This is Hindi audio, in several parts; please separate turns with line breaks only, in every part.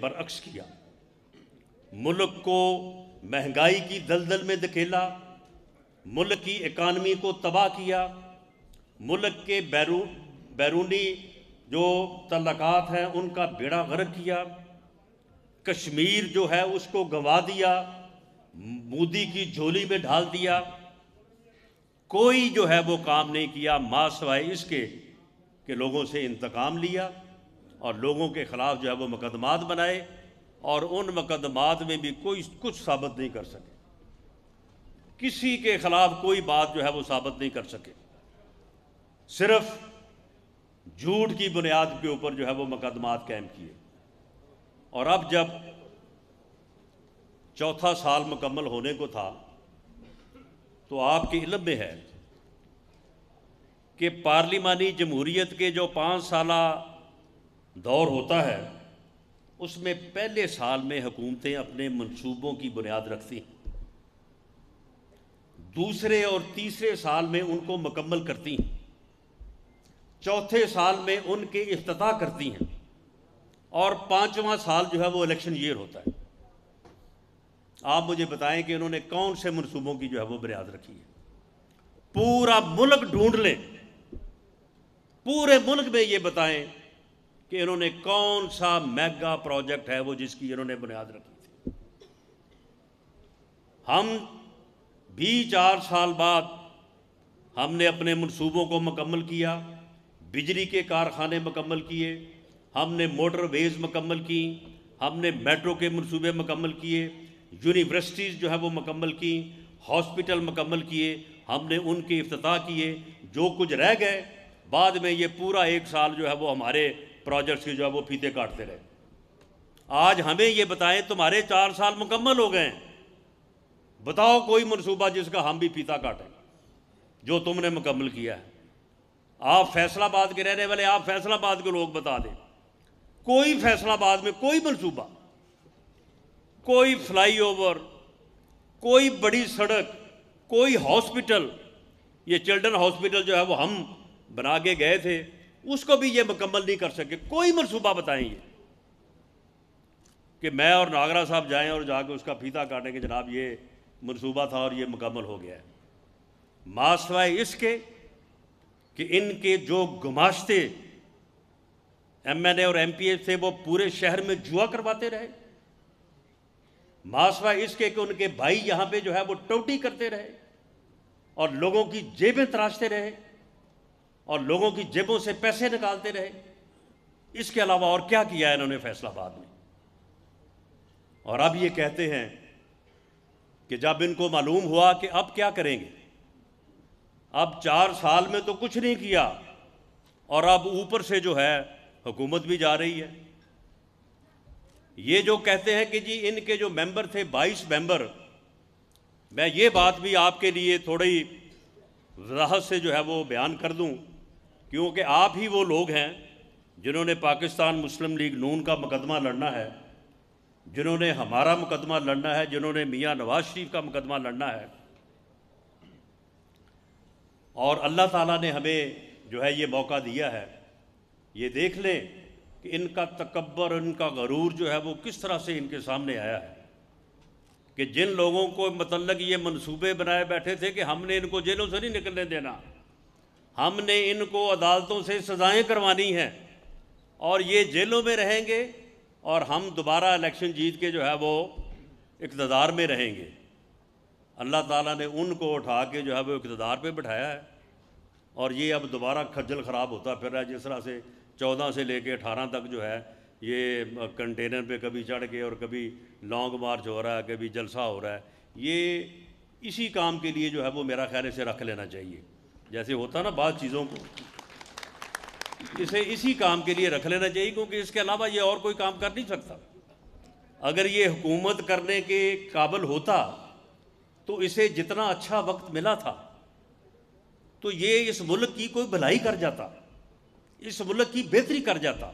बरअक्स किया मुल्क को महंगाई की दलदल में धकेला मुल्क की इकानमी को तबाह किया मुल्क के बैरू बैरूनी जो तलक़ात हैं उनका बेड़ा गर्क किया कश्मीर जो है उसको गंवा दिया मोदी की झोली में ढाल दिया कोई जो है वो काम नहीं किया माँ सवाए इसके के लोगों से इंतकाम लिया और लोगों के ख़िलाफ़ जो है वो मुकदमात बनाए और उन मुकदमात में भी कोई कुछ साबित नहीं कर सके किसी के ख़िलाफ़ कोई बात जो है वो साबित नहीं कर सके सिर्फ झूठ की बुनियाद के ऊपर जो है वो मुकदमात कायम किए और अब जब चौथा साल मुकम्मल होने को था तो आपके इलम में है कि पार्लिमानी जमहूरीत के जो पाँच साल दौर होता है उसमें पहले साल में हुकूमतें अपने मंसूबों की बुनियाद रखती हैं दूसरे और तीसरे साल में उनको मुकम्मल करती हैं चौथे साल में उनके अफ्ताह करती हैं और पांचवा साल जो है वो इलेक्शन ईयर होता है आप मुझे बताएं कि उन्होंने कौन से मनसूबों की जो है वो बुनियाद रखी है पूरा मुल्क ढूंढ लें पूरे मुल्क में ये बताएं कि इन्होंने कौन सा मेगा प्रोजेक्ट है वो जिसकी इन्होंने बुनियाद रखी थी हम भी चार साल बाद हमने अपने मनसूबों को मुकम्मल किया बिजली के कारखाने मुकम्मल किए हमने मोटरवेज़ मुकम्मल की हमने मेट्रो के मनसूबे मुकम्मल किए यूनिवर्सिटीज़ जो है वो मुकम्मल की हॉस्पिटल मुकम्मल किए हमने उनके अफ्ताह किए जो कुछ रह गए बाद में ये पूरा एक साल जो है वो हमारे प्रोजेक्ट्स की जो है वो फीते काटते रहे आज हमें ये बताएं तुम्हारे चार साल मुकम्मल हो गए हैं बताओ कोई मनसूबा जिसका हम भी फीता काटें जो तुमने मुकम्मल किया है आप फैसलाबाद के रहने वाले आप फैसलाबाद के लोग बता दें कोई फैसलाबाद में कोई मनसूबा कोई फ्लाई ओवर कोई बड़ी सड़क कोई हॉस्पिटल ये चिल्ड्रन हॉस्पिटल जो है वो हम बना के गए थे उसको भी ये मुकम्मल नहीं कर सके कोई मनसूबा बताएं ये कि मैं और नागरा साहब जाएं और जाके उसका फीता काटें कि जनाब ये मनसूबा था और ये मुकम्मल हो गया है मास्वाए इसके कि इनके जो गुमाश्ते एमएनए और एमपीए थे वो पूरे शहर में जुआ करवाते रहे मासवा इसके कि उनके भाई यहाँ पे जो है वो टोटी करते रहे और लोगों की जेबें तराशते रहे और लोगों की जेबों से पैसे निकालते रहे इसके अलावा और क्या किया इन्होंने फैसलाबाद में और अब ये कहते हैं कि जब इनको मालूम हुआ कि अब क्या करेंगे अब चार साल में तो कुछ नहीं किया और अब ऊपर से जो है हुकूमत भी जा रही है ये जो कहते हैं कि जी इनके जो मेंबर थे 22 मेंबर मैं ये बात भी आपके लिए थोड़ी वजाहत से जो है वो बयान कर दूं क्योंकि आप ही वो लोग हैं जिन्होंने पाकिस्तान मुस्लिम लीग नून का मुकदमा लड़ना है जिन्होंने हमारा मुकदमा लड़ना है जिन्होंने मियाँ नवाज शरीफ का मुकदमा लड़ना है और अल्लाह ताला ने हमें जो है ये मौका दिया है ये देख लें कि इनका तकबर इनका गरूर जो है वो किस तरह से इनके सामने आया है कि जिन लोगों को मतलब ये मंसूबे बनाए बैठे थे कि हमने इनको जेलों से नहीं निकलने देना हमने इनको अदालतों से सज़ाएँ करवानी हैं और ये जेलों में रहेंगे और हम दोबारा इलेक्शन जीत के जो है वो इकतदार में रहेंगे अल्लाह ताला ने उनको उठा के जो है वो इकतदार पे बिठाया है और ये अब दोबारा खज्जल ख़राब होता फिर रहा है जिस तरह से चौदह से लेके अठारह तक जो है ये कंटेनर पे कभी चढ़ के और कभी लॉन्ग मार्च हो रहा है कभी जलसा हो रहा है ये इसी काम के लिए जो है वो मेरा ख्याल से रख लेना चाहिए जैसे होता ना बाद चीज़ों को इसे इसी काम के लिए रख लेना चाहिए क्योंकि इसके अलावा ये और कोई काम कर नहीं सकता अगर ये हुकूमत करने के काबिल होता तो इसे जितना अच्छा वक्त मिला था तो ये इस मुल्क की कोई भलाई कर जाता इस मुल्क की बेहतरी कर जाता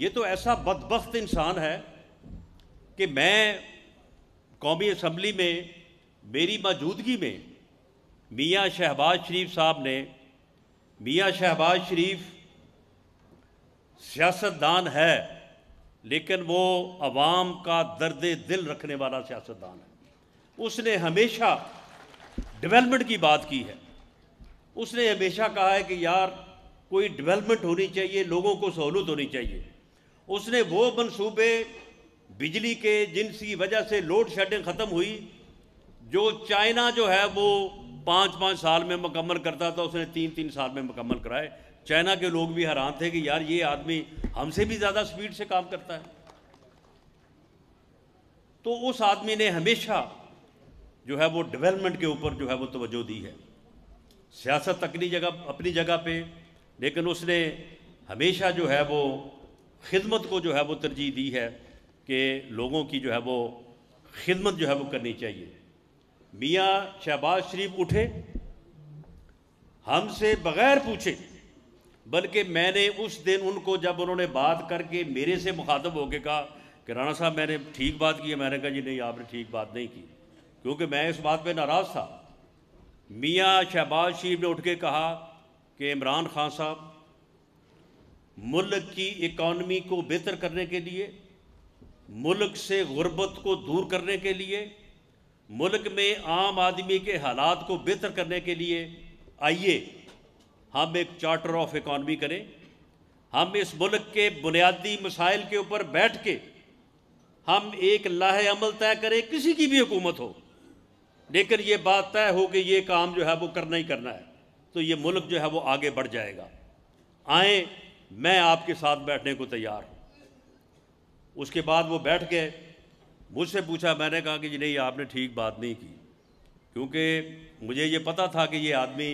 ये तो ऐसा बदबख्त इंसान है कि मैं कौमी असम्बली में मेरी मौजूदगी में मियाँ शहबाज शरीफ साहब ने मियाँ शहबाज शरीफ सियासतदान है लेकिन वो अवाम का दर्द दिल रखने वाला सियासतदान है उसने हमेशा डेवलपमेंट की बात की है उसने हमेशा कहा है कि यार कोई डेवलपमेंट होनी चाहिए लोगों को सहूलत होनी चाहिए उसने वो मनसूबे बिजली के जिनकी वजह से लोड शेडिंग ख़त्म हुई जो चाइना जो है वो पाँच पाँच साल में मुकम्मल करता था उसने तीन तीन साल में मुकम्मल कराए चाइना के लोग भी हैरान थे कि यार ये आदमी हमसे भी ज़्यादा स्पीड से काम करता है तो उस आदमी ने हमेशा जो है वो डेवलपमेंट के ऊपर जो है वो तोज्जो दी है सियासत अपनी जगह अपनी जगह पे लेकिन उसने हमेशा जो है वो खिदमत को जो है वो तरजीह दी है कि लोगों की जो है वो खिदमत जो है वो करनी चाहिए मियाँ शहबाज शरीफ उठे हमसे बगैर पूछे बल्कि मैंने उस दिन उनको जब उन्होंने बात करके मेरे से मुखातब होकर कहा कि राणा साहब मैंने ठीक बात की है मैंने कहा जी नहीं आपने ठीक बात नहीं की क्योंकि मैं इस बात पे नाराज़ था मियाँ शहबाज शरीफ ने उठ के कहा कि इमरान खान साहब मुल्क की इकॉनमी को बेहतर करने के लिए मुल्क से गुर्बत को दूर करने के लिए मुल्क में आम आदमी के हालात को बेहतर करने के लिए आइए हम एक चार्टर ऑफ इकॉनमी करें हम इस मुल्क के बुनियादी मसाइल के ऊपर बैठ के हम एक लाह अमल तय करें किसी की भी हुकूमत हो लेकिन ये बात तय हो कि ये काम जो है वो करना ही करना है तो ये मुल्क जो है वो आगे बढ़ जाएगा आए मैं आपके साथ बैठने को तैयार हूँ उसके बाद वो बैठ गए मुझसे पूछा मैंने कहा कि जी नहीं आपने ठीक बात नहीं की क्योंकि मुझे ये पता था कि ये आदमी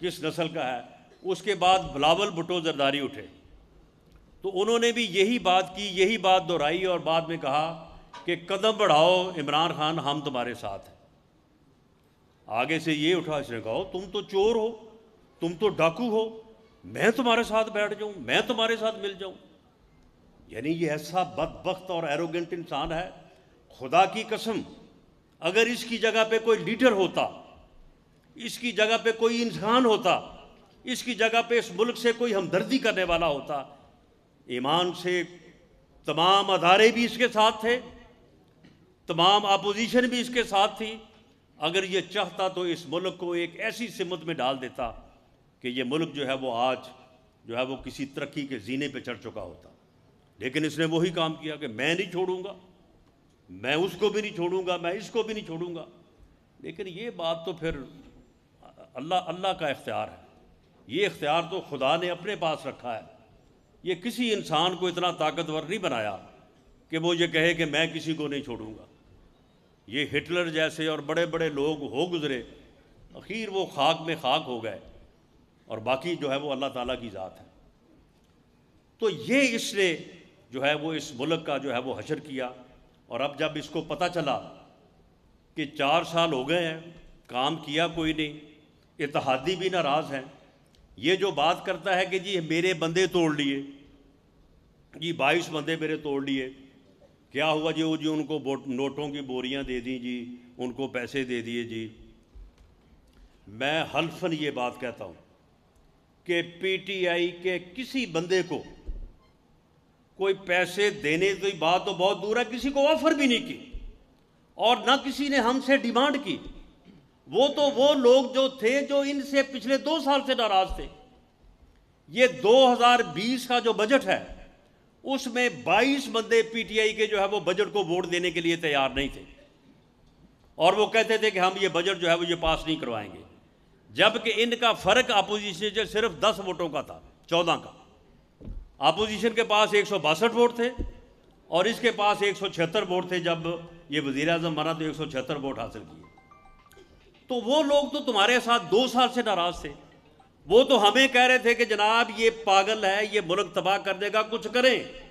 किस नस्ल का है उसके बाद बिलावल भुटो जरदारी उठे तो उन्होंने भी यही बात की यही बात दोहराई और बाद में कहा कि कदम बढ़ाओ इमरान खान हम तुम्हारे साथ हैं आगे से ये उठा इसने कहो तुम तो चोर हो तुम तो डाकू हो मैं तुम्हारे साथ बैठ जाऊं मैं तुम्हारे साथ मिल जाऊं यानी ये ऐसा बदबخت और एरोगेंट इंसान है खुदा की कसम अगर इसकी जगह पे कोई लीडर होता इसकी जगह पे कोई इंसान होता इसकी जगह पे इस मुल्क से कोई हमदर्दी करने वाला होता ईमान से तमाम अदारे भी इसके साथ थे तमाम अपोजिशन भी इसके साथ थी अगर ये चाहता तो इस मुल्क को एक ऐसी सिमत में डाल देता कि ये मुल्क जो है वो आज जो है वो किसी तरक्की के जीने पे चढ़ चुका होता लेकिन इसने वही काम किया कि मैं नहीं छोड़ूंगा मैं उसको भी नहीं छोड़ूंगा मैं इसको भी नहीं छोड़ूंगा लेकिन ये बात तो फिर अल्लाह अल्लाह का इख्तियार है ये इख्तियार तो खुदा ने अपने पास रखा है ये किसी इंसान को इतना ताकतवर नहीं बनाया कि वो ये कहे कि मैं किसी को नहीं छोड़ूंगा ये हिटलर जैसे और बड़े बड़े लोग हो गुज़रे आखिर वो खाक में खाक हो गए और बाकी जो है वो अल्लाह ताला की ज़ात है तो ये इसने जो है वो इस मुल्क का जो है वो हशर किया और अब जब इसको पता चला कि चार साल हो गए हैं काम किया कोई नहीं इतिहादी भी नाराज़ हैं ये जो बात करता है कि जी मेरे बंदे तोड़ लिए जी बाईस बंदे मेरे तोड़ लिए क्या हुआ जी वो जी उनको नोटों की बोरियां दे दी जी उनको पैसे दे दिए जी मैं हल्फन ये बात कहता हूँ कि पीटीआई के किसी बंदे को कोई पैसे देने की बात तो बहुत दूर है किसी को ऑफर भी नहीं की और ना किसी ने हमसे डिमांड की वो तो वो लोग जो थे जो इनसे पिछले दो साल से नाराज थे ये 2020 का जो बजट है उसमें 22 बंदे पीटीआई के जो है वो बजट को वोट देने के लिए तैयार नहीं थे और वो कहते थे कि हम ये बजट जो है वो ये पास नहीं करवाएंगे जबकि इनका फर्क अपोजिशन से सिर्फ 10 वोटों का था 14 का अपोजिशन के पास एक वोट थे और इसके पास एक वोट थे जब ये वजीर अजम बना तो एक वोट हासिल किए तो वो लोग तो तुम्हारे साथ दो साल से नाराज थे वो तो हमें कह रहे थे कि जनाब ये पागल है ये मुल्क तबाह कर देगा कुछ करें